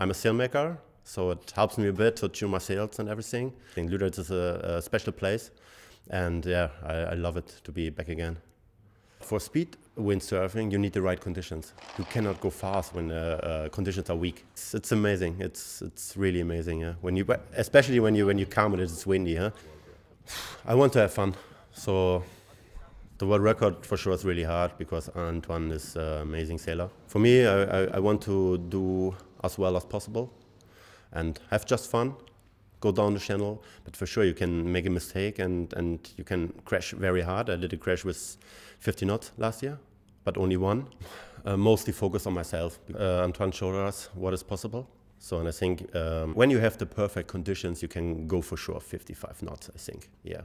I'm a sailmaker, so it helps me a bit to tune my sails and everything. I think Luderitz is a, a special place, and yeah, I, I love it to be back again. For speed windsurfing, you need the right conditions. You cannot go fast when the uh, uh, conditions are weak. It's, it's, amazing. It's it's really amazing. Yeah? When you, especially when you when you come and it's windy. Huh? I want to have fun. So the world record for sure is really hard because Antoine is an uh, amazing sailor. For me, I, I, I want to do as well as possible and have just fun go down the channel but for sure you can make a mistake and and you can crash very hard i did a crash with 50 knots last year but only one uh, mostly focus on myself uh, antoine showed us what is possible so and i think um, when you have the perfect conditions you can go for sure 55 knots i think yeah